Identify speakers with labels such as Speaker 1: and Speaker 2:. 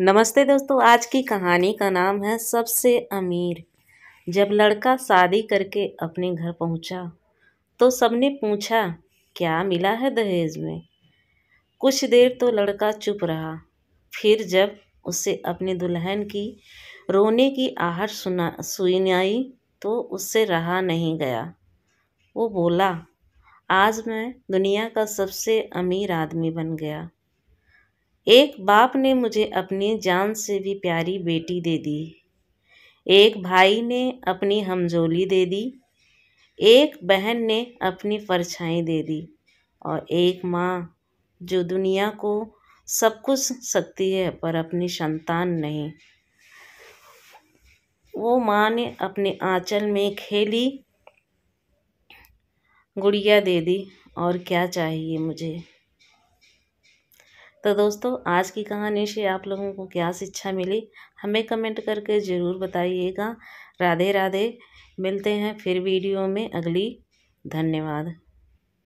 Speaker 1: नमस्ते दोस्तों आज की कहानी का नाम है सबसे अमीर जब लड़का शादी करके अपने घर पहुंचा तो सबने पूछा क्या मिला है दहेज में कुछ देर तो लड़का चुप रहा फिर जब उसे अपनी दुल्हन की रोने की आहट सुना सुनाई तो उससे रहा नहीं गया वो बोला आज मैं दुनिया का सबसे अमीर आदमी बन गया एक बाप ने मुझे अपनी जान से भी प्यारी बेटी दे दी एक भाई ने अपनी हमजोली दे दी एक बहन ने अपनी परछाई दे दी और एक माँ जो दुनिया को सब कुछ सकती है पर अपनी संतान नहीं वो माँ ने अपने आंचल में खेली गुड़िया दे दी और क्या चाहिए मुझे तो दोस्तों आज की कहानी से आप लोगों को क्या शिक्षा मिली हमें कमेंट करके ज़रूर बताइएगा राधे राधे मिलते हैं फिर वीडियो में अगली धन्यवाद